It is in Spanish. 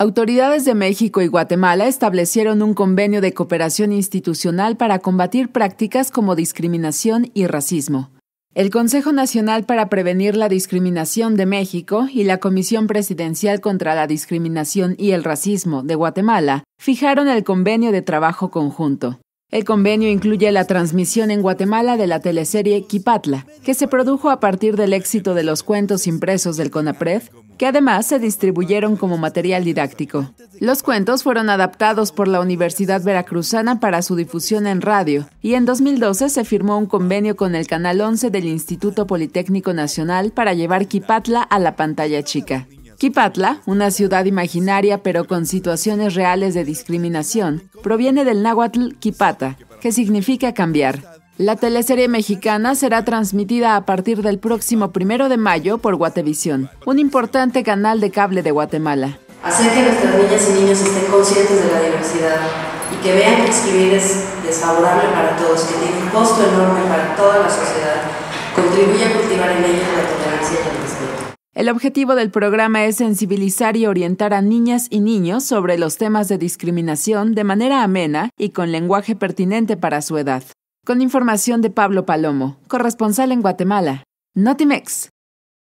Autoridades de México y Guatemala establecieron un convenio de cooperación institucional para combatir prácticas como discriminación y racismo. El Consejo Nacional para Prevenir la Discriminación de México y la Comisión Presidencial contra la Discriminación y el Racismo de Guatemala fijaron el convenio de trabajo conjunto. El convenio incluye la transmisión en Guatemala de la teleserie Quipatla, que se produjo a partir del éxito de los cuentos impresos del CONAPRED que además se distribuyeron como material didáctico. Los cuentos fueron adaptados por la Universidad Veracruzana para su difusión en radio y en 2012 se firmó un convenio con el Canal 11 del Instituto Politécnico Nacional para llevar Kipatla a la pantalla chica. Kipatla, una ciudad imaginaria pero con situaciones reales de discriminación, proviene del náhuatl quipata, que significa cambiar. La teleserie mexicana será transmitida a partir del próximo primero de mayo por Guatevisión, un importante canal de cable de Guatemala. Hacer que nuestras niñas y niños estén conscientes de la diversidad y que vean que escribir es desfavorable para todos, que tiene un costo enorme para toda la sociedad, contribuye a cultivar en ellos la tolerancia y el respeto. El objetivo del programa es sensibilizar y orientar a niñas y niños sobre los temas de discriminación de manera amena y con lenguaje pertinente para su edad. Con información de Pablo Palomo, corresponsal en Guatemala, Notimex.